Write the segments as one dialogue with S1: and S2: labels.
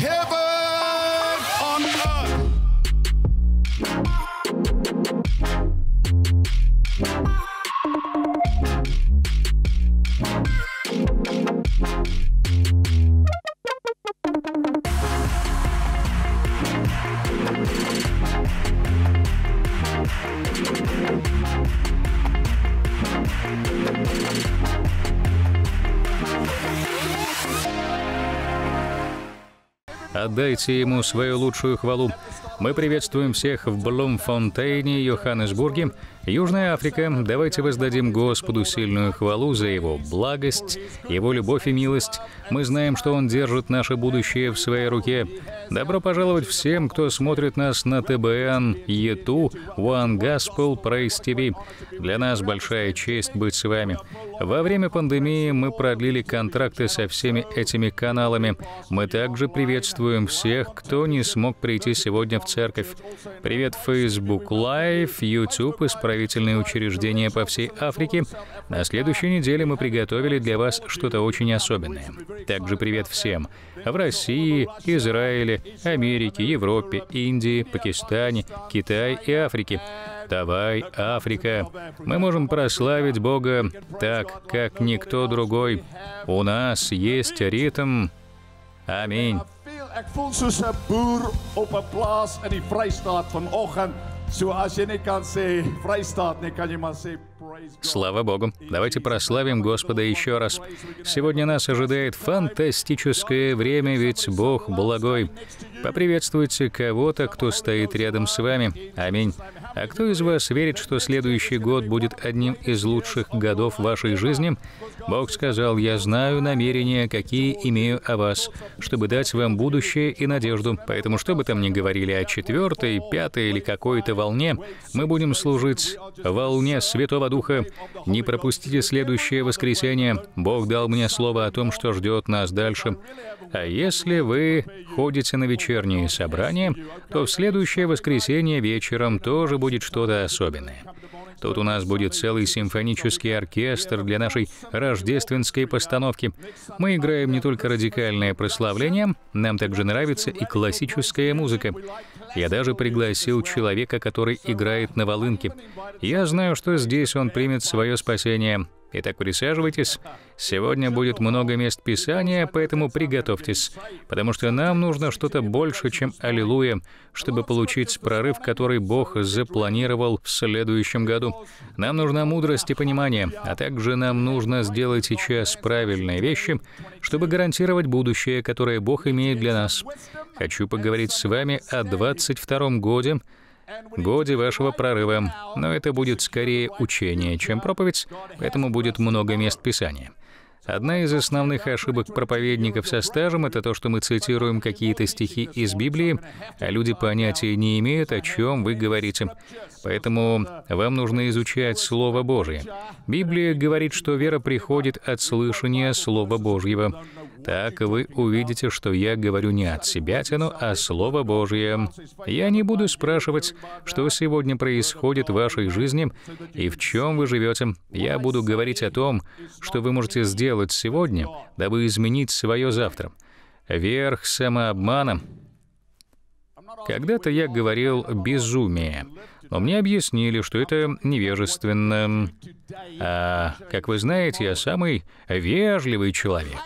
S1: heaven. Отдайте ему свою лучшую хвалу. Мы приветствуем всех в Блумфонтейне, Йоханнесбурге. Южная Африка, давайте воздадим Господу сильную хвалу за Его благость, Его любовь и милость. Мы знаем, что Он держит наше будущее в своей руке. Добро пожаловать всем, кто смотрит нас на ТБН, ЕТУ, One Gospel, Praise TV. Для нас большая честь быть с вами. Во время пандемии мы продлили контракты со всеми этими каналами. Мы также приветствуем всех, кто не смог прийти сегодня в церковь. Привет Facebook Live, YouTube, исправительные учреждения по всей Африке. На следующей неделе мы приготовили для вас что-то очень особенное. Также привет всем в России, Израиле, Америке, Европе, Индии, Пакистане, Китае и Африке. Давай, Африка. Мы можем прославить Бога так, как никто другой. У нас есть ритм. Аминь. Слава Богу! Давайте прославим Господа еще раз. Сегодня нас ожидает фантастическое время, ведь Бог благой. Поприветствуйте кого-то, кто стоит рядом с вами. Аминь. А кто из вас верит, что следующий год будет одним из лучших годов вашей жизни? Бог сказал, «Я знаю намерения, какие имею о вас, чтобы дать вам будущее и надежду». Поэтому, что бы там ни говорили о четвертой, пятой или какой-то волне, мы будем служить волне Святого Духа. Не пропустите следующее воскресенье. Бог дал мне слово о том, что ждет нас дальше. А если вы ходите на вечерние собрания, то в следующее воскресенье вечером тоже будет что-то особенное. Тут у нас будет целый симфонический оркестр для нашей рождественской постановки. Мы играем не только радикальное прославление, нам также нравится и классическая музыка. Я даже пригласил человека, который играет на волынке. Я знаю, что здесь он примет свое спасение. Итак, присаживайтесь. Сегодня будет много мест Писания, поэтому приготовьтесь, потому что нам нужно что-то больше, чем «Аллилуйя», чтобы получить прорыв, который Бог запланировал в следующем году. Нам нужна мудрость и понимание, а также нам нужно сделать сейчас правильные вещи, чтобы гарантировать будущее, которое Бог имеет для нас. Хочу поговорить с вами о 22 годе, годе вашего прорыва. Но это будет скорее учение, чем проповедь, поэтому будет много мест Писания. Одна из основных ошибок проповедников со стажем — это то, что мы цитируем какие-то стихи из Библии, а люди понятия не имеют, о чем вы говорите. Поэтому вам нужно изучать Слово Божие. Библия говорит, что вера приходит от слышания Слова Божьего. Так вы увидите, что я говорю не от себя тяну, а Слово Божье. Я не буду спрашивать, что сегодня происходит в вашей жизни и в чем вы живете. Я буду говорить о том, что вы можете сделать сегодня, дабы изменить свое завтра. Верх самообмана. Когда-то я говорил «безумие», но мне объяснили, что это невежественно. А, как вы знаете, я самый вежливый человек.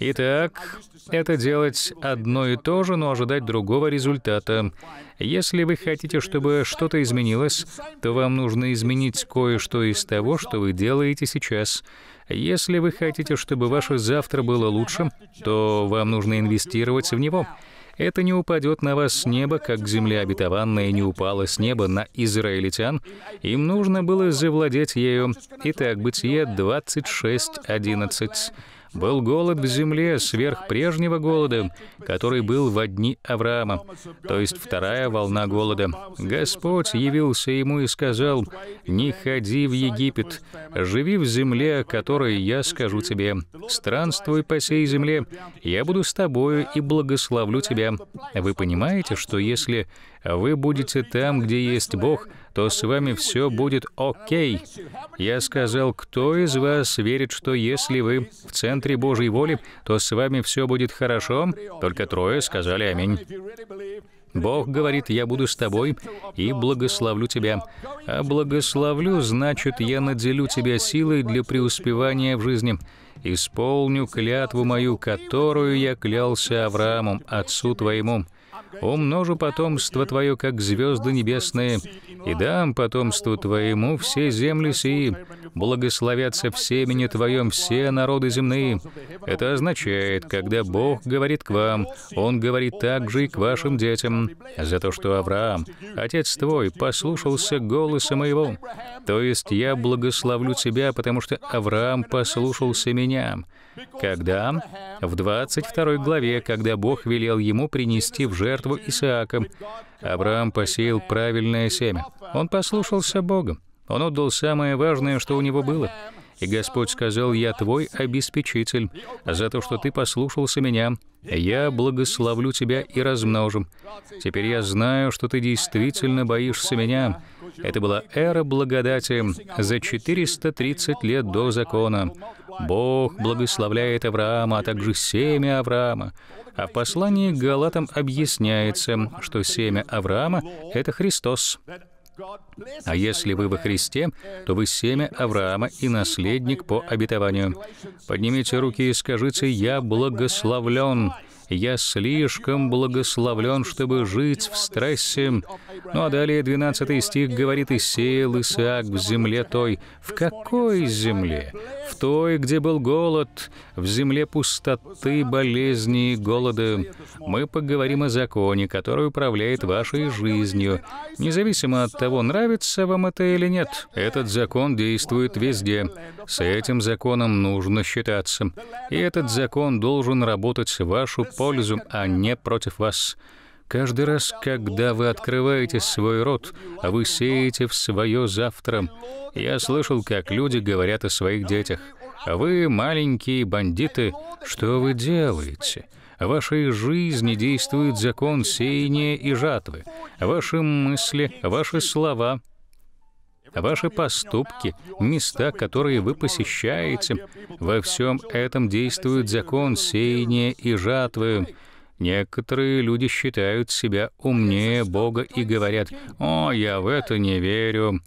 S1: Итак, это делать одно и то же, но ожидать другого результата. Если вы хотите, чтобы что-то изменилось, то вам нужно изменить кое-что из того, что вы делаете сейчас. Если вы хотите, чтобы ваше завтра было лучше, то вам нужно инвестировать в него. Это не упадет на вас с неба, как земля обетованная не упала с неба на израильтян. Им нужно было завладеть ею. Итак, Бытие 26.11. Был голод в земле сверх прежнего голода, который был в дни Авраама, то есть вторая волна голода. Господь явился ему и сказал, «Не ходи в Египет, живи в земле, которой я скажу тебе. Странствуй по сей земле, я буду с тобою и благословлю тебя». Вы понимаете, что если вы будете там, где есть Бог, то с вами все будет окей. Я сказал, кто из вас верит, что если вы в центре Божьей воли, то с вами все будет хорошо? Только трое сказали аминь. Бог говорит, я буду с тобой и благословлю тебя. А благословлю, значит, я наделю тебя силой для преуспевания в жизни. Исполню клятву мою, которую я клялся Аврааму, отцу твоему умножу потомство твое, как звезды небесные, и дам потомству твоему все земли сии, благословятся в семени твоем все народы земные». Это означает, когда Бог говорит к вам, Он говорит также и к вашим детям, за то, что Авраам, отец твой, послушался голоса моего. То есть я благословлю тебя, потому что Авраам послушался меня. Когда? В 22 главе, когда Бог велел ему принести в жертву Исаака, Авраам посеял правильное семя. Он послушался Богом. Он отдал самое важное, что у него было. И Господь сказал, «Я твой обеспечитель, за то, что ты послушался меня, я благословлю тебя и размножу. Теперь я знаю, что ты действительно боишься меня». Это была эра благодати за 430 лет до закона. Бог благословляет Авраама, а также семя Авраама. А в послании к Галатам объясняется, что семя Авраама — это Христос. А если вы во Христе, то вы семя Авраама и наследник по обетованию. Поднимите руки и скажите, «Я благословлен». Я слишком благословлен, чтобы жить в стрессе. Ну а далее 12 стих говорит, «И сеял Исаак в земле той». В какой земле? В той, где был голод, в земле пустоты, болезни и голода. Мы поговорим о законе, который управляет вашей жизнью. Независимо от того, нравится вам это или нет, этот закон действует везде. С этим законом нужно считаться. И этот закон должен работать в вашу пользу, а не против вас. Каждый раз, когда вы открываете свой рот, а вы сеете в свое завтра. Я слышал, как люди говорят о своих детях. «Вы маленькие бандиты, что вы делаете?» В вашей жизни действует закон сеяния и жатвы. Ваши мысли, ваши слова ваши поступки, места, которые вы посещаете. Во всем этом действует закон сеяния и жатвы. Некоторые люди считают себя умнее Бога и говорят, «О, я в это не верю».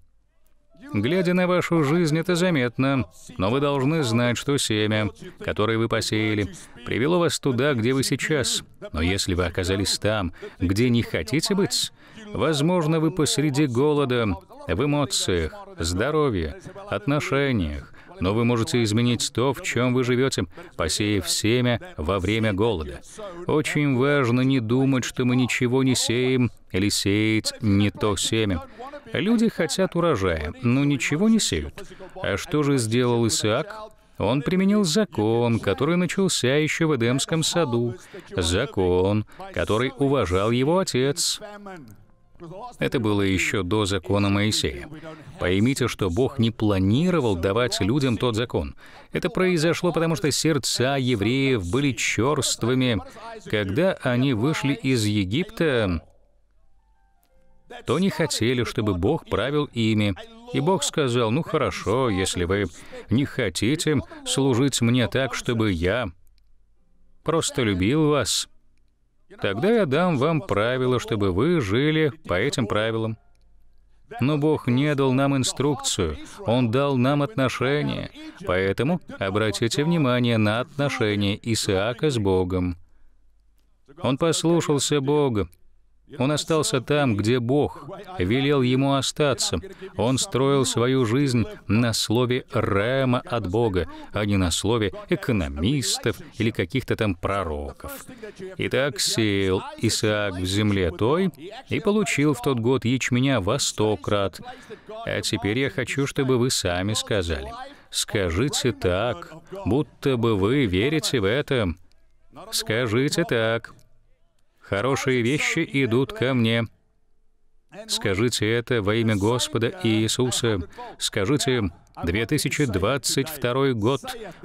S1: Глядя на вашу жизнь, это заметно, но вы должны знать, что семя, которое вы посеяли, привело вас туда, где вы сейчас. Но если вы оказались там, где не хотите быть, Возможно, вы посреди голода, в эмоциях, здоровье, отношениях, но вы можете изменить то, в чем вы живете, посеяв семя во время голода. Очень важно не думать, что мы ничего не сеем или сеять не то семя. Люди хотят урожая, но ничего не сеют. А что же сделал Исаак? Он применил закон, который начался еще в Эдемском саду, закон, который уважал его отец. Это было еще до закона Моисея. Поймите, что Бог не планировал давать людям тот закон. Это произошло, потому что сердца евреев были черствыми. Когда они вышли из Египта, то не хотели, чтобы Бог правил ими. И Бог сказал, ну хорошо, если вы не хотите служить мне так, чтобы я просто любил вас, Тогда я дам вам правила, чтобы вы жили по этим правилам. Но Бог не дал нам инструкцию, Он дал нам отношения. Поэтому обратите внимание на отношения Исаака с Богом. Он послушался Бога, он остался там, где Бог велел ему остаться. Он строил свою жизнь на слове «рема» от Бога, а не на слове экономистов или каких-то там пророков. Итак, сеял Исаак в земле той и получил в тот год ячменя во сто крат. А теперь я хочу, чтобы вы сами сказали. Скажите так, будто бы вы верите в это. Скажите так, Хорошие вещи идут ко мне. Скажите это во имя Господа Иисуса. Скажите, 2022 год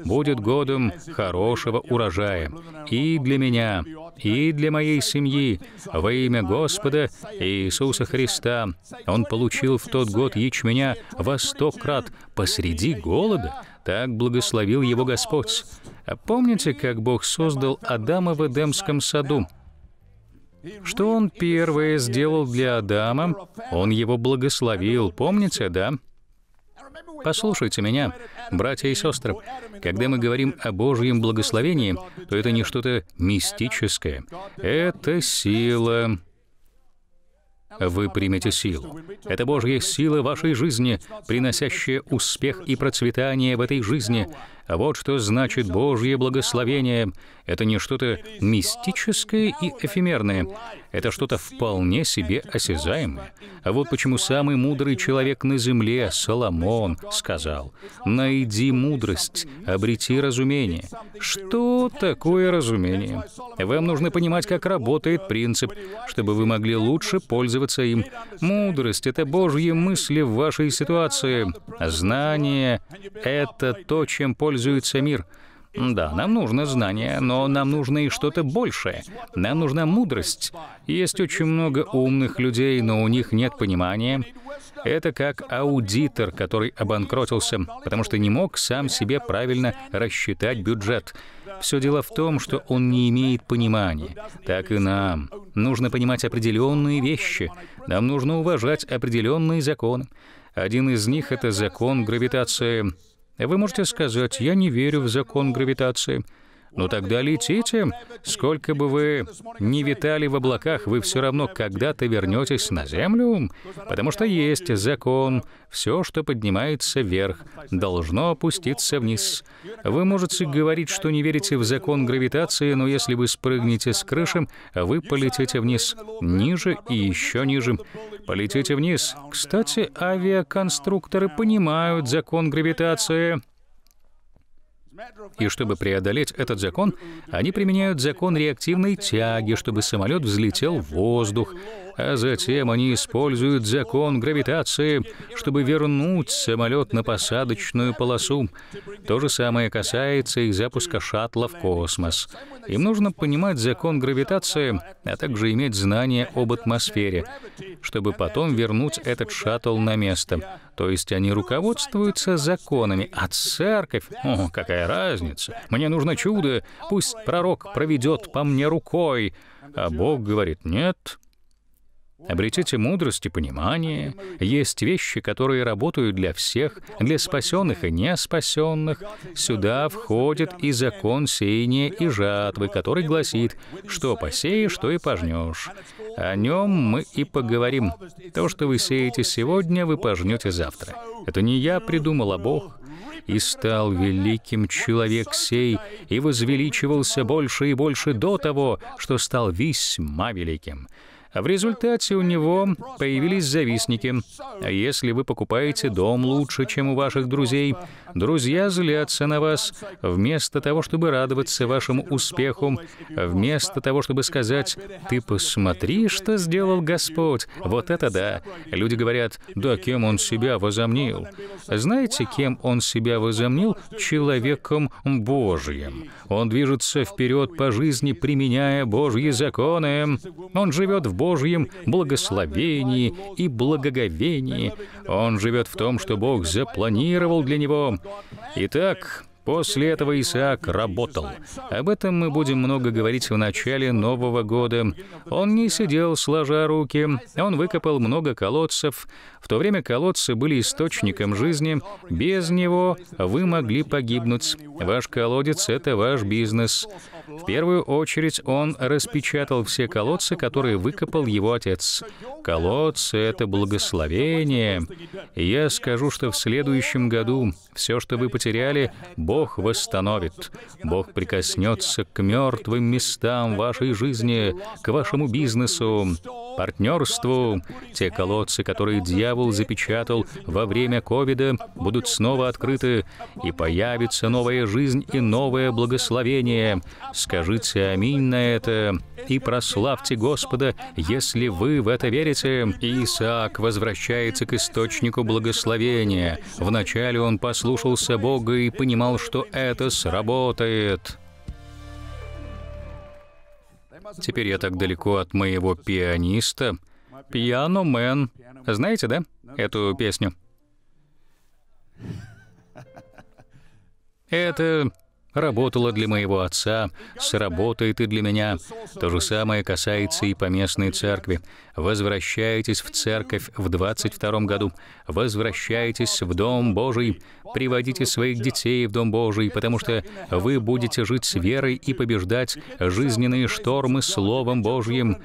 S1: будет годом хорошего урожая и для меня, и для моей семьи во имя Господа Иисуса Христа. Он получил в тот год ячменя во сто крат посреди голода. Так благословил его Господь. А помните, как Бог создал Адама в Эдемском саду? Что Он первое сделал для Адама? Он его благословил, помните, да? Послушайте меня, братья и сестры. Когда мы говорим о Божьем благословении, то это не что-то мистическое. Это сила. Вы примете силу. Это Божья сила вашей жизни, приносящая успех и процветание в этой жизни. Вот что значит Божье благословение. Это не что-то мистическое и эфемерное. Это что-то вполне себе осязаемое. А вот почему самый мудрый человек на земле, Соломон, сказал, «Найди мудрость, обрети разумение». Что такое разумение? Вам нужно понимать, как работает принцип, чтобы вы могли лучше пользоваться им. Мудрость — это Божьи мысли в вашей ситуации. Знание — это то, чем пользуется мир — да, нам нужно знание, но нам нужно и что-то большее. Нам нужна мудрость. Есть очень много умных людей, но у них нет понимания. Это как аудитор, который обанкротился, потому что не мог сам себе правильно рассчитать бюджет. Все дело в том, что он не имеет понимания. Так и нам. Нужно понимать определенные вещи. Нам нужно уважать определенные законы. Один из них — это закон гравитации. Вы можете сказать, я не верю в закон гравитации, но ну тогда летите. Сколько бы вы ни витали в облаках, вы все равно когда-то вернетесь на землю, потому что есть закон. Все, что поднимается вверх, должно опуститься вниз. Вы можете говорить, что не верите в закон гравитации, но если вы спрыгнете с крыши, вы полетите вниз, ниже и еще ниже. Полетите вниз. Кстати, авиаконструкторы понимают закон гравитации. И чтобы преодолеть этот закон, они применяют закон реактивной тяги, чтобы самолет взлетел в воздух, а затем они используют закон гравитации, чтобы вернуть самолет на посадочную полосу. То же самое касается и запуска шаттла в космос. Им нужно понимать закон гравитации, а также иметь знания об атмосфере, чтобы потом вернуть этот шаттл на место. То есть они руководствуются законами, а церковь... О, какая разница! Мне нужно чудо, пусть пророк проведет по мне рукой. А Бог говорит, нет, Обретите мудрость и понимание. Есть вещи, которые работают для всех, для спасенных и не спасенных. Сюда входит и закон сеяния и жатвы, который гласит, что посеешь, то и пожнешь. О нем мы и поговорим. То, что вы сеете сегодня, вы пожнете завтра. Это не я придумал, а Бог. И стал великим человек сей, и возвеличивался больше и больше до того, что стал весьма великим. В результате у него появились завистники. А если вы покупаете дом лучше, чем у ваших друзей, друзья злятся на вас. Вместо того, чтобы радоваться вашему успеху, вместо того, чтобы сказать «Ты посмотри, что сделал Господь, вот это да!» Люди говорят «Да кем он себя возомнил?» Знаете, кем он себя возомнил? Человеком Божьим. Он движется вперед по жизни, применяя Божьи законы. Он живет в Божьем благословении и благоговении. Он живет в том, что Бог запланировал для него. Итак, После этого Исаак работал. Об этом мы будем много говорить в начале Нового года. Он не сидел сложа руки, он выкопал много колодцев. В то время колодцы были источником жизни, без него вы могли погибнуть. Ваш колодец — это ваш бизнес. В первую очередь он распечатал все колодцы, которые выкопал его отец. Колодцы — это благословение. я скажу, что в следующем году все, что вы потеряли, Бог Бог восстановит. Бог прикоснется к мертвым местам вашей жизни, к вашему бизнесу партнерству. Те колодцы, которые дьявол запечатал во время ковида, будут снова открыты, и появится новая жизнь и новое благословение. Скажите аминь на это и прославьте Господа, если вы в это верите. Исаак возвращается к источнику благословения. Вначале он послушался Бога и понимал, что это сработает. Теперь я так далеко от моего пианиста. Пиано Мэн. Знаете, да, эту песню? Это Работала для моего отца, сработает и для меня. То же самое касается и поместной церкви. Возвращайтесь в церковь в 22 году. Возвращайтесь в Дом Божий. Приводите своих детей в Дом Божий, потому что вы будете жить с верой и побеждать жизненные штормы Словом Божьим.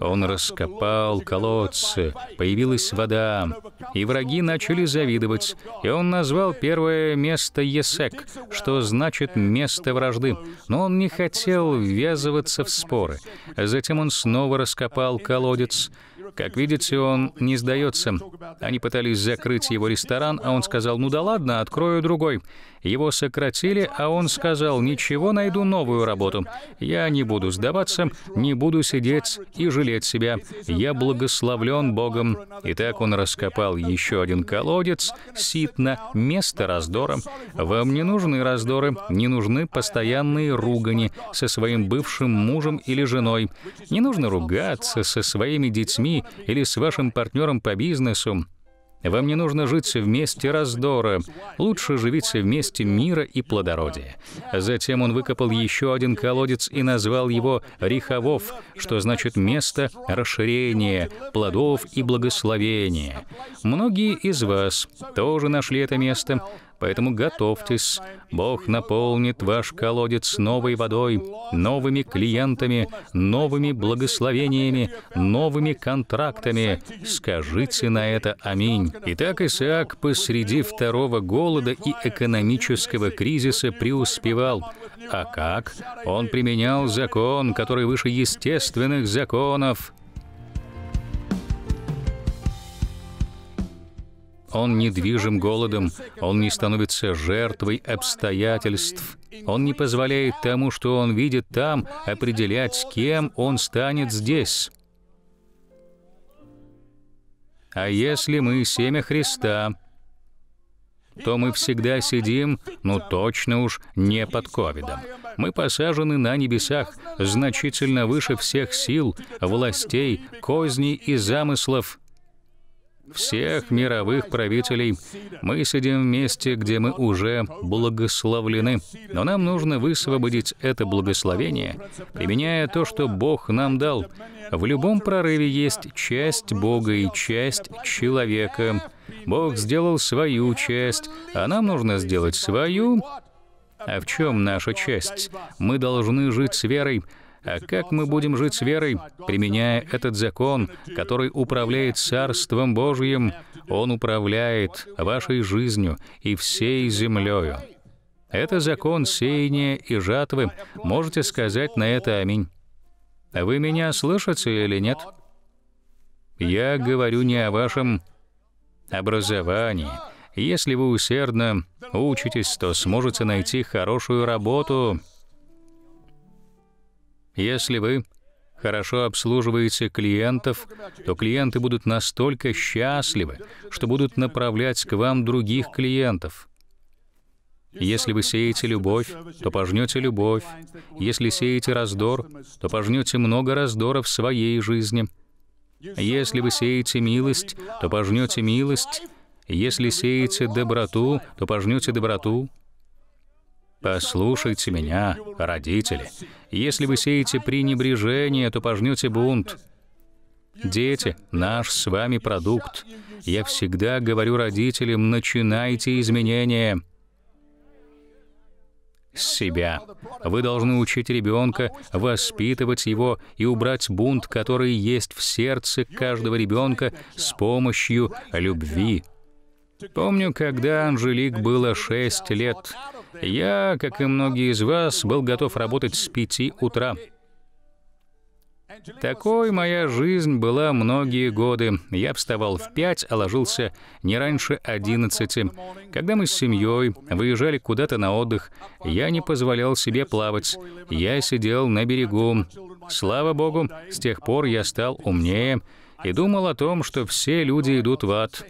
S1: Он раскопал колодцы, появилась вода, и враги начали завидовать, и он назвал первое место Есек, что значит «место вражды», но он не хотел ввязываться в споры. Затем он снова раскопал колодец, как видите, он не сдается. Они пытались закрыть его ресторан, а он сказал, ну да ладно, открою другой. Его сократили, а он сказал, ничего, найду новую работу. Я не буду сдаваться, не буду сидеть и жалеть себя. Я благословлен Богом. И так он раскопал еще один колодец, ситно, место раздора. Вам не нужны раздоры, не нужны постоянные ругани со своим бывшим мужем или женой. Не нужно ругаться со своими детьми или с вашим партнером по бизнесу. Вам не нужно жить вместе раздора, лучше живите вместе мира и плодородия. Затем он выкопал еще один колодец и назвал его Риховов, что значит место расширения, плодов и благословения. Многие из вас тоже нашли это место, Поэтому готовьтесь. Бог наполнит ваш колодец новой водой, новыми клиентами, новыми благословениями, новыми контрактами. Скажите на это аминь. Итак, Исаак посреди второго голода и экономического кризиса преуспевал. А как? Он применял закон, который выше естественных законов. Он недвижим голодом, он не становится жертвой обстоятельств. Он не позволяет тому, что он видит там, определять, с кем он станет здесь. А если мы семя Христа, то мы всегда сидим, ну точно уж, не под ковидом. Мы посажены на небесах, значительно выше всех сил, властей, козней и замыслов всех мировых правителей. Мы сидим в месте, где мы уже благословлены. Но нам нужно высвободить это благословение, применяя то, что Бог нам дал. В любом прорыве есть часть Бога и часть человека. Бог сделал свою часть, а нам нужно сделать свою, а в чем наша часть? Мы должны жить с верой. А как мы будем жить с верой, применяя этот закон, который управляет Царством Божьим? Он управляет вашей жизнью и всей землею. Это закон сеяния и жатвы. Можете сказать на это «Аминь». Вы меня слышите или нет? Я говорю не о вашем образовании. Если вы усердно учитесь, то сможете найти хорошую работу — если вы хорошо обслуживаете клиентов, то клиенты будут настолько счастливы, что будут направлять к вам других клиентов. Если вы сеете любовь, то пожнете любовь. Если сеете раздор, то пожнете много раздора в своей жизни. Если вы сеете милость, то пожнете милость. Если сеете доброту, то пожнете доброту. Послушайте меня, родители. Если вы сеете пренебрежение, то пожнете бунт. Дети, наш с вами продукт. Я всегда говорю родителям, начинайте изменения с себя. Вы должны учить ребенка, воспитывать его и убрать бунт, который есть в сердце каждого ребенка с помощью любви. Помню, когда Анжелик было шесть лет, я, как и многие из вас, был готов работать с пяти утра. Такой моя жизнь была многие годы. Я вставал в 5, а ложился не раньше 11. Когда мы с семьей выезжали куда-то на отдых, я не позволял себе плавать. Я сидел на берегу. Слава богу, с тех пор я стал умнее и думал о том, что все люди идут в ад.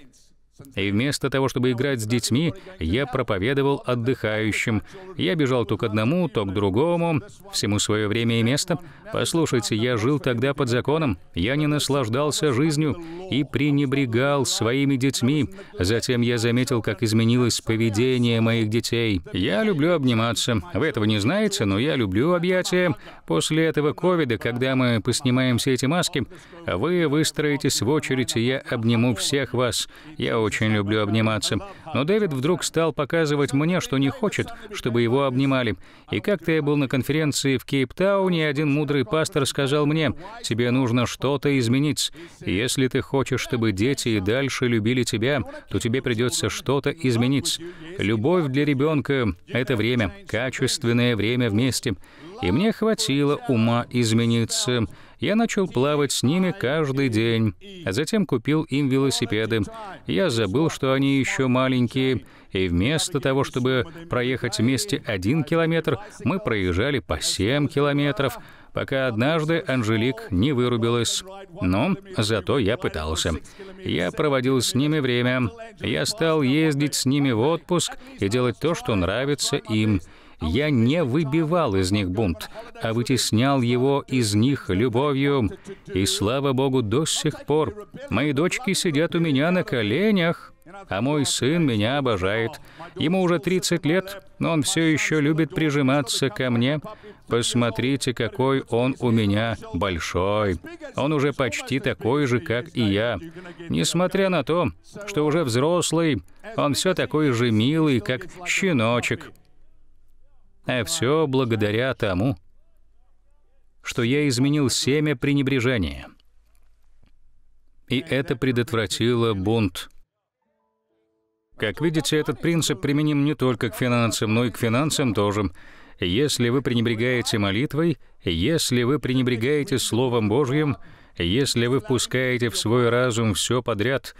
S1: И вместо того, чтобы играть с детьми, я проповедовал отдыхающим. Я бежал то к одному, то к другому. Всему свое время и место. Послушайте, я жил тогда под законом. Я не наслаждался жизнью и пренебрегал своими детьми. Затем я заметил, как изменилось поведение моих детей. Я люблю обниматься. Вы этого не знаете, но я люблю объятия. После этого ковида, когда мы поснимаем все эти маски, вы выстроитесь в очередь, и я обниму всех вас. Я очень очень люблю обниматься. Но Дэвид вдруг стал показывать мне, что не хочет, чтобы его обнимали. И как-то я был на конференции в Кейптауне, и один мудрый пастор сказал мне, «Тебе нужно что-то изменить. Если ты хочешь, чтобы дети и дальше любили тебя, то тебе придется что-то изменить. Любовь для ребенка — это время, качественное время вместе». И мне хватило ума измениться. Я начал плавать с ними каждый день, а затем купил им велосипеды. Я забыл, что они еще маленькие, и вместо того, чтобы проехать вместе один километр, мы проезжали по семь километров, пока однажды Анжелик не вырубилась. Но зато я пытался. Я проводил с ними время. Я стал ездить с ними в отпуск и делать то, что нравится им. Я не выбивал из них бунт, а вытеснял его из них любовью. И слава Богу, до сих пор мои дочки сидят у меня на коленях, а мой сын меня обожает. Ему уже 30 лет, но он все еще любит прижиматься ко мне. Посмотрите, какой он у меня большой. Он уже почти такой же, как и я. Несмотря на то, что уже взрослый, он все такой же милый, как щеночек. А все благодаря тому, что я изменил семя пренебрежения. И это предотвратило бунт. Как видите, этот принцип применим не только к финансам, но и к финансам тоже. Если вы пренебрегаете молитвой, если вы пренебрегаете Словом Божьим, если вы впускаете в свой разум все подряд,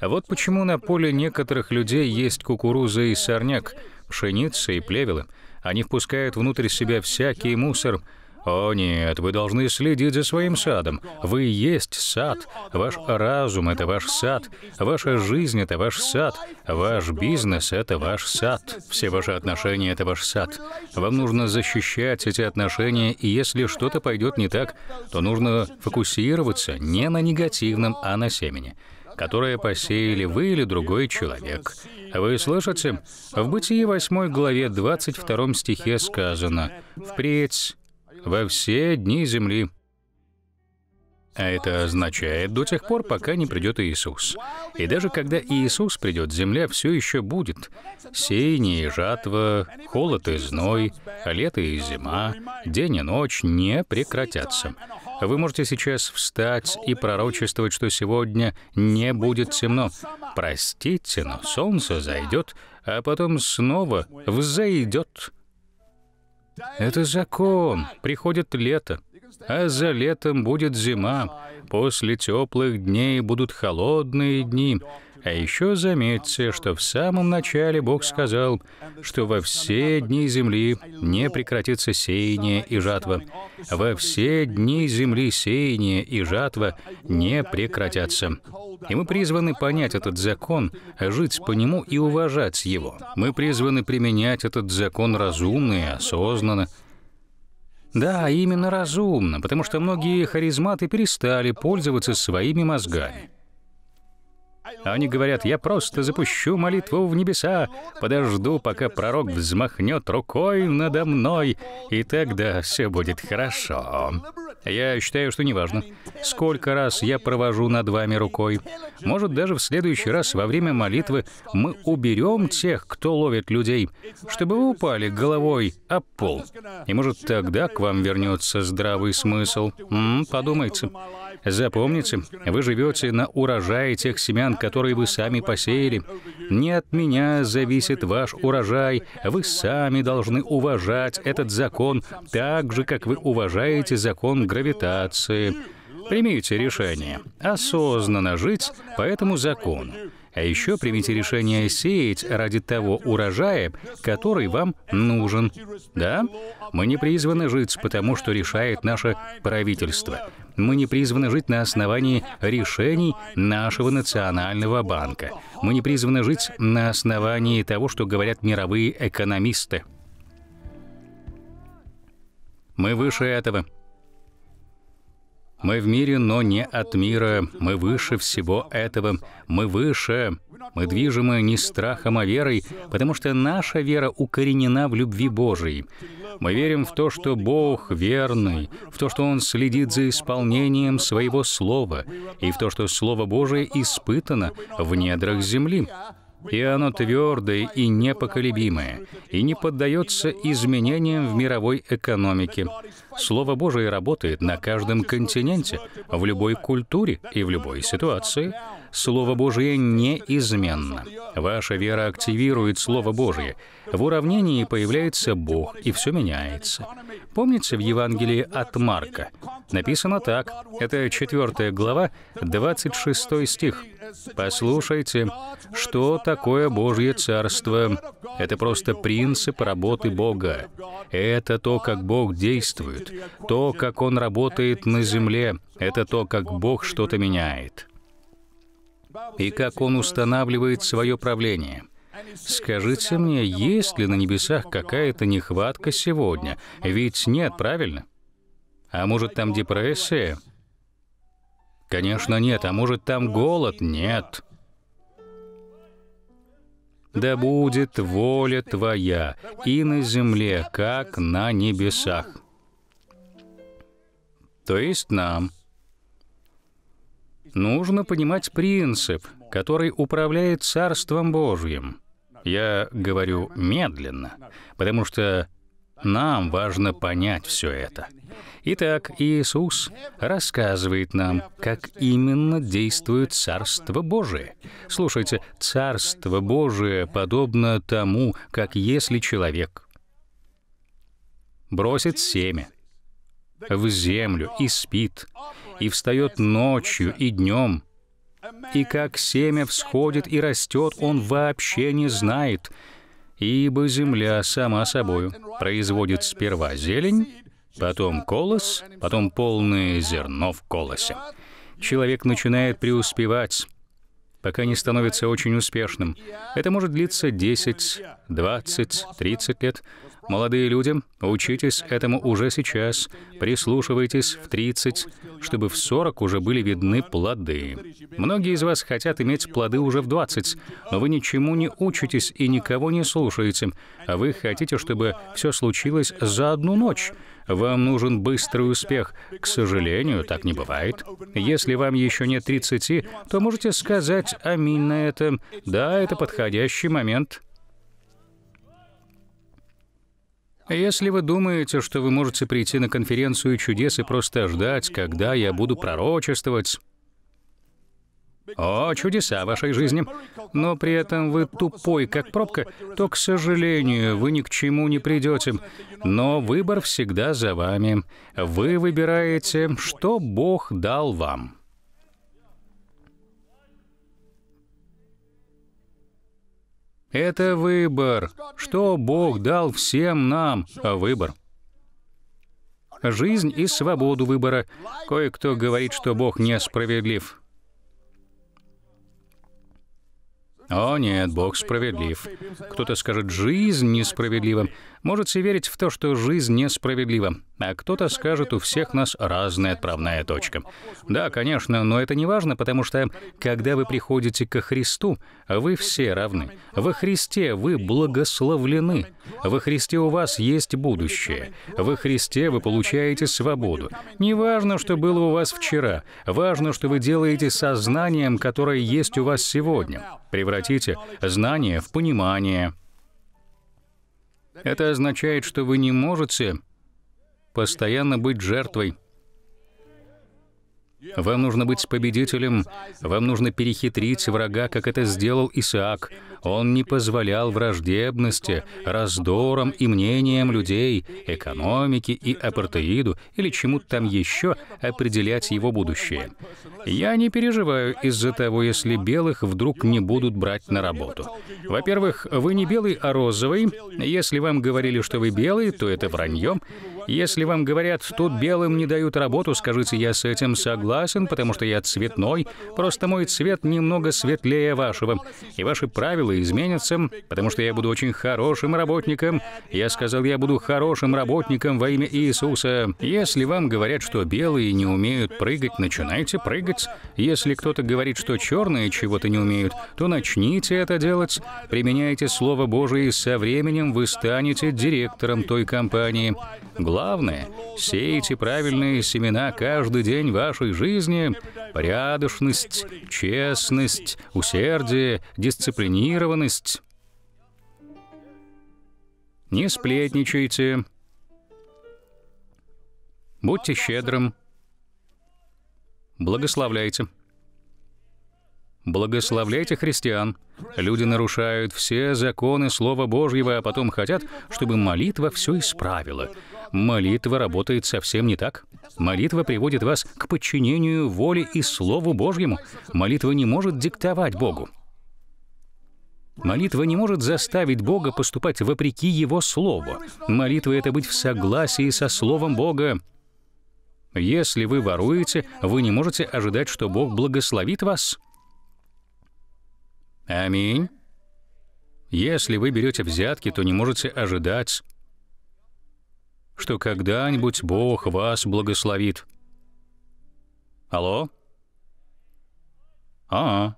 S1: вот почему на поле некоторых людей есть кукуруза и сорняк, пшеница и плевелы — они впускают внутрь себя всякий мусор. О нет, вы должны следить за своим садом. Вы есть сад. Ваш разум — это ваш сад. Ваша жизнь — это ваш сад. Ваш бизнес — это ваш сад. Все ваши отношения — это ваш сад. Вам нужно защищать эти отношения, и если что-то пойдет не так, то нужно фокусироваться не на негативном, а на семени которое посеяли вы или другой человек. Вы слышите? В Бытии 8 главе 22 стихе сказано «Впредь во все дни земли». А это означает до тех пор, пока не придет Иисус. И даже когда Иисус придет, земля все еще будет. Сеяние и жатва, холод и зной, лето и зима, день и ночь не прекратятся. Вы можете сейчас встать и пророчествовать, что сегодня не будет темно. Простите, но солнце зайдет, а потом снова взойдет. Это закон. Приходит лето, а за летом будет зима. После теплых дней будут холодные дни. А еще заметьте, что в самом начале Бог сказал, что во все дни земли не прекратится сеяние и жатва. Во все дни земли сеяние и жатва не прекратятся. И мы призваны понять этот закон, жить по нему и уважать его. Мы призваны применять этот закон разумно и осознанно, да, именно разумно, потому что многие харизматы перестали пользоваться своими мозгами. А они говорят, я просто запущу молитву в небеса, подожду, пока пророк взмахнет рукой надо мной, и тогда все будет хорошо. А я считаю, что неважно, сколько раз я провожу над вами рукой. Может, даже в следующий раз во время молитвы мы уберем тех, кто ловит людей, чтобы вы упали головой о пол. И может, тогда к вам вернется здравый смысл. М -м, подумайте. Запомните, вы живете на урожае тех семян, которые вы сами посеяли. Не от меня зависит ваш урожай. Вы сами должны уважать этот закон так же, как вы уважаете закон гравитации. Примите решение осознанно жить по этому закону. А еще примите решение сеять ради того урожая, который вам нужен. Да, мы не призваны жить, потому что решает наше правительство. Мы не призваны жить на основании решений нашего национального банка. Мы не призваны жить на основании того, что говорят мировые экономисты. Мы выше этого. Мы в мире, но не от мира. Мы выше всего этого. Мы выше. Мы движимы не страхом, а верой, потому что наша вера укоренена в любви Божией. Мы верим в то, что Бог верный, в то, что Он следит за исполнением Своего Слова, и в то, что Слово Божие испытано в недрах земли и оно твердое и непоколебимое, и не поддается изменениям в мировой экономике. Слово Божие работает на каждом континенте, в любой культуре и в любой ситуации, Слово Божие неизменно. Ваша вера активирует Слово Божие. В уравнении появляется Бог, и все меняется. Помните в Евангелии от Марка? Написано так. Это 4 глава, 26 стих. Послушайте, что такое Божье Царство? Это просто принцип работы Бога. Это то, как Бог действует, то, как Он работает на земле. Это то, как Бог что-то меняет и как Он устанавливает свое правление. Скажите мне, есть ли на небесах какая-то нехватка сегодня? Ведь нет, правильно? А может, там депрессия? Конечно, нет. А может, там голод? Нет. Да будет воля Твоя и на земле, как на небесах. То есть нам – Нужно понимать принцип, который управляет Царством Божьим. Я говорю медленно, потому что нам важно понять все это. Итак, Иисус рассказывает нам, как именно действует Царство Божие. Слушайте, Царство Божие подобно тому, как если человек бросит семя в землю и спит, и встает ночью и днем. И как семя всходит и растет, он вообще не знает, ибо земля сама собою производит сперва зелень, потом колос, потом полное зерно в колосе. Человек начинает преуспевать, пока не становится очень успешным. Это может длиться 10, 20, 30 лет, Молодые люди, учитесь этому уже сейчас, прислушивайтесь в 30, чтобы в 40 уже были видны плоды. Многие из вас хотят иметь плоды уже в 20, но вы ничему не учитесь и никого не слушаете, а вы хотите, чтобы все случилось за одну ночь. Вам нужен быстрый успех. К сожалению, так не бывает. Если вам еще нет 30, то можете сказать «Аминь» на это. Да, это подходящий момент. А если вы думаете, что вы можете прийти на конференцию чудес и просто ждать, когда я буду пророчествовать, о, чудеса вашей жизни. Но при этом вы тупой, как пробка, то, к сожалению, вы ни к чему не придете. Но выбор всегда за вами. Вы выбираете, что Бог дал вам. Это выбор, что Бог дал всем нам, выбор. Жизнь и свободу выбора. Кое-кто говорит, что Бог несправедлив. О нет, Бог справедлив. Кто-то скажет, жизнь несправедлива может верить в то, что жизнь несправедлива, а кто-то скажет, у всех нас разная отправная точка. Да, конечно, но это не важно, потому что, когда вы приходите ко Христу, вы все равны. Во Христе вы благословлены. Во Христе у вас есть будущее. Во Христе вы получаете свободу. Не важно, что было у вас вчера. Важно, что вы делаете сознанием, которое есть у вас сегодня. Превратите знание в понимание, это означает, что вы не можете постоянно быть жертвой. Вам нужно быть победителем, вам нужно перехитрить врага, как это сделал Исаак. Он не позволял враждебности, раздорам и мнениям людей, экономике и апартеиду или чему-то там еще определять его будущее. Я не переживаю из-за того, если белых вдруг не будут брать на работу. Во-первых, вы не белый, а розовый. Если вам говорили, что вы белый, то это вранье. Если вам говорят, что белым не дают работу, скажите, я с этим согласен, потому что я цветной, просто мой цвет немного светлее вашего, и ваши правила дело изменится, потому что я буду очень хорошим работником. Я сказал, я буду хорошим работником во имя Иисуса. Если вам говорят, что белые не умеют прыгать, начинайте прыгать. Если кто-то говорит, что черные чего-то не умеют, то начните это делать. Применяйте Слово Божие, и со временем вы станете директором той компании. Главное — сейте правильные семена каждый день вашей жизни, порядочность, честность, усердие, дисциплинированность, информированность. Не сплетничайте. Будьте щедрым. Благословляйте. Благословляйте христиан. Люди нарушают все законы Слова Божьего, а потом хотят, чтобы молитва все исправила. Молитва работает совсем не так. Молитва приводит вас к подчинению воле и Слову Божьему. Молитва не может диктовать Богу. Молитва не может заставить Бога поступать вопреки Его Слову. Молитва — это быть в согласии со Словом Бога. Если вы воруете, вы не можете ожидать, что Бог благословит вас. Аминь. Если вы берете взятки, то не можете ожидать, что когда-нибудь Бог вас благословит. Алло? А-а.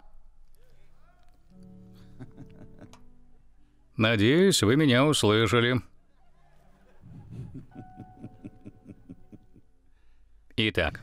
S1: Надеюсь, вы меня услышали. Итак,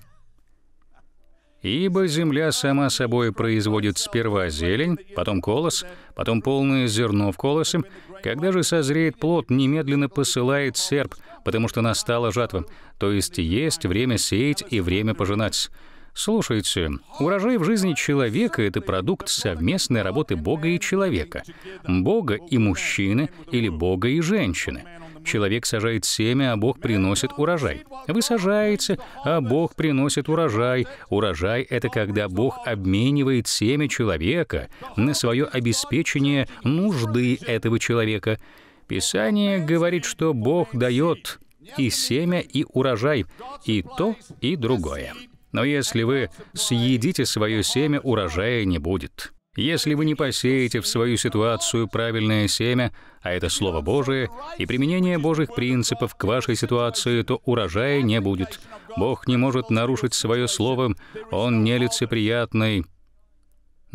S1: Ибо земля сама собой производит сперва зелень, потом колос, потом полное зерно в колосе. Когда же созреет плод, немедленно посылает серп, потому что настала жатва. То есть есть время сеять и время пожинать. Слушайте, урожай в жизни человека — это продукт совместной работы Бога и человека, Бога и мужчины или Бога и женщины. Человек сажает семя, а Бог приносит урожай. Вы сажаете, а Бог приносит урожай. Урожай — это когда Бог обменивает семя человека на свое обеспечение нужды этого человека. Писание говорит, что Бог дает и семя, и урожай, и то, и другое. Но если вы съедите свое семя, урожая не будет. Если вы не посеете в свою ситуацию правильное семя, а это Слово Божие, и применение Божьих принципов к вашей ситуации, то урожая не будет. Бог не может нарушить свое Слово, Он нелицеприятный,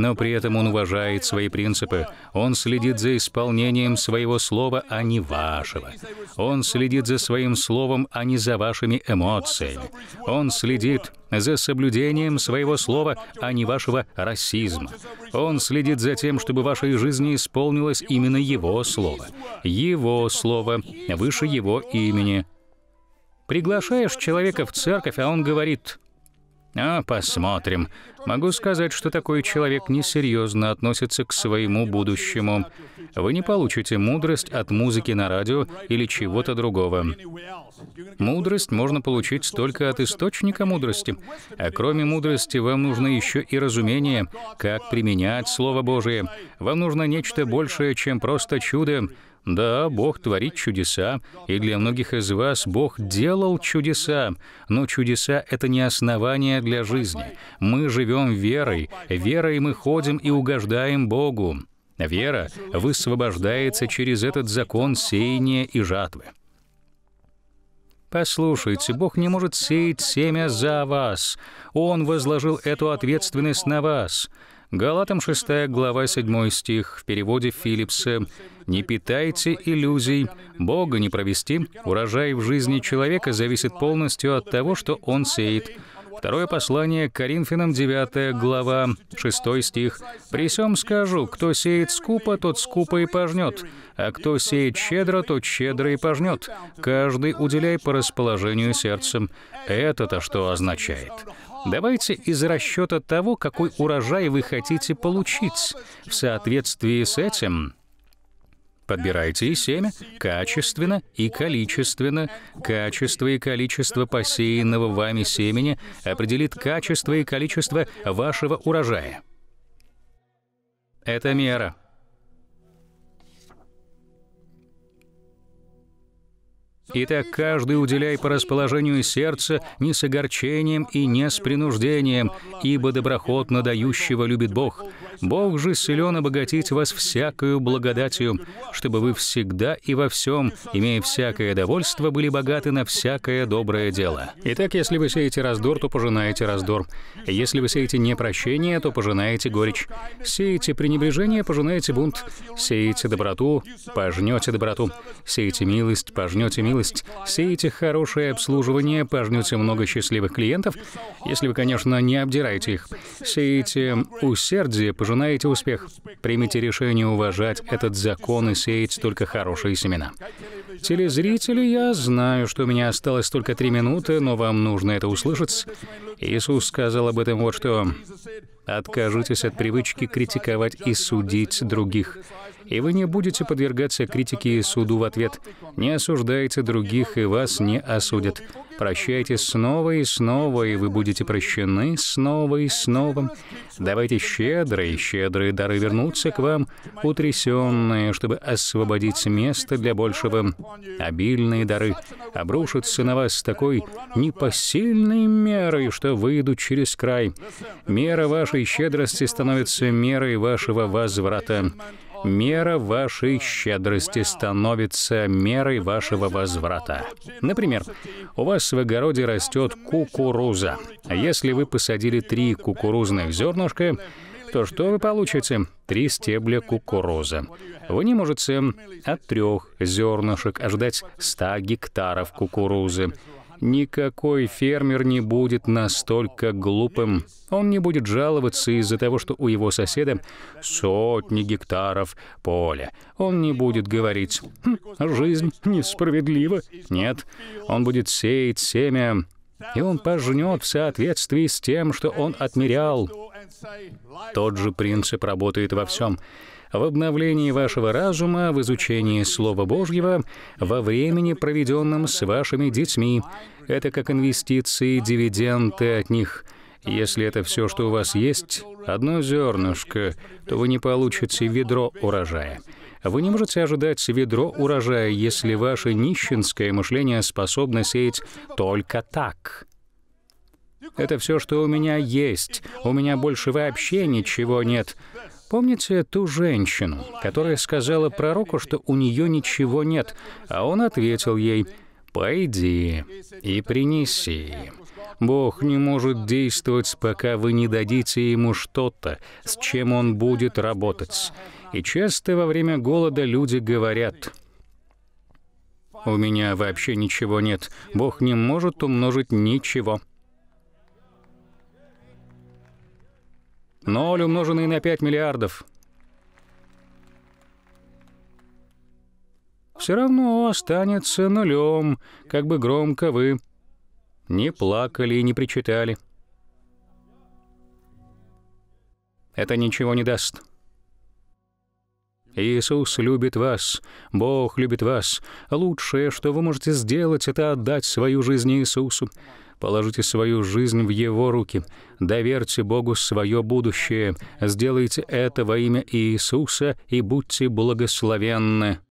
S1: но при этом он уважает свои принципы. Он следит за исполнением своего слова, а не вашего. Он следит за своим словом, а не за вашими эмоциями. Он следит за соблюдением своего слова, а не вашего расизма. Он следит за тем, чтобы в вашей жизни исполнилось именно его слово. Его слово выше его имени. Приглашаешь человека в церковь, а он говорит а посмотрим. Могу сказать, что такой человек несерьезно относится к своему будущему. Вы не получите мудрость от музыки на радио или чего-то другого. Мудрость можно получить только от источника мудрости. А кроме мудрости, вам нужно еще и разумение, как применять Слово Божие. Вам нужно нечто большее, чем просто чудо. Да, Бог творит чудеса, и для многих из вас Бог делал чудеса, но чудеса — это не основание для жизни. Мы живем верой, верой мы ходим и угождаем Богу. Вера высвобождается через этот закон сеяния и жатвы. Послушайте, Бог не может сеять семя за вас. Он возложил эту ответственность на вас. Галатам 6 глава 7 стих в переводе Филлипса не питайте иллюзий. Бога не провести. Урожай в жизни человека зависит полностью от того, что он сеет. Второе послание к Коринфянам, 9 глава, 6 стих. «При сём скажу, кто сеет скупо, тот скупо и пожнет, а кто сеет щедро, тот щедро и пожнет. Каждый уделяй по расположению сердцем». Это-то что означает? Давайте из расчета того, какой урожай вы хотите получить. В соответствии с этим Подбирайте и семя качественно и количественно. Качество и количество посеянного вами семени определит качество и количество вашего урожая. Это мера. Итак, каждый уделяй по расположению сердца не с огорчением и не с принуждением, ибо доброхотно дающего любит Бог. Бог же силен обогатить вас всякую благодатью, чтобы вы всегда и во всем, имея всякое довольство, были богаты на всякое доброе дело. Итак, если вы сеете раздор, то пожинаете раздор. Если вы сеете непрощение, то пожинаете горечь. Сеете пренебрежение, пожинаете бунт. Сеете доброту, пожнете доброту. Сеете милость, пожнете милость смелость, сейте хорошее обслуживание, пожнете много счастливых клиентов, если вы, конечно, не обдираете их. сеете усердие, пожинаете успех. Примите решение уважать этот закон и сеять только хорошие семена. Телезрители, я знаю, что у меня осталось только три минуты, но вам нужно это услышать. Иисус сказал об этом вот что. Откажитесь от привычки критиковать и судить других. И вы не будете подвергаться критике и суду в ответ. Не осуждайте других, и вас не осудят. Прощайте снова и снова, и вы будете прощены снова и снова. Давайте щедрые, щедрые дары вернуться к вам, утрясенные, чтобы освободить место для большего. Обильные дары обрушатся на вас с такой непосильной мерой, что выйдут через край. Мера вашей щедрости становится мерой вашего возврата. Мера вашей щедрости становится мерой вашего возврата. Например, у вас в огороде растет кукуруза. Если вы посадили три кукурузных зернышка, то что вы получите? Три стебля кукурузы. Вы не можете от трех зернышек ожидать 100 гектаров кукурузы. Никакой фермер не будет настолько глупым. Он не будет жаловаться из-за того, что у его соседа сотни гектаров поля. Он не будет говорить хм, «Жизнь несправедлива». Нет, он будет сеять семя, и он пожнет в соответствии с тем, что он отмерял. Тот же принцип работает во всем в обновлении вашего разума, в изучении Слова Божьего, во времени, проведенном с вашими детьми. Это как инвестиции, дивиденды от них. Если это все, что у вас есть, одно зернышко, то вы не получите ведро урожая. Вы не можете ожидать ведро урожая, если ваше нищенское мышление способно сеять только так. Это все, что у меня есть. У меня больше вообще ничего нет. Помните ту женщину, которая сказала пророку, что у нее ничего нет, а он ответил ей, «Пойди и принеси». Бог не может действовать, пока вы не дадите ему что-то, с чем он будет работать. И часто во время голода люди говорят, «У меня вообще ничего нет, Бог не может умножить ничего». Ноль умноженный на 5 миллиардов. Все равно останется нулем, как бы громко вы не плакали и не причитали. Это ничего не даст. Иисус любит вас, Бог любит вас. Лучшее, что вы можете сделать, это отдать свою жизнь Иисусу. Положите свою жизнь в Его руки. Доверьте Богу свое будущее. Сделайте это во имя Иисуса и будьте благословенны.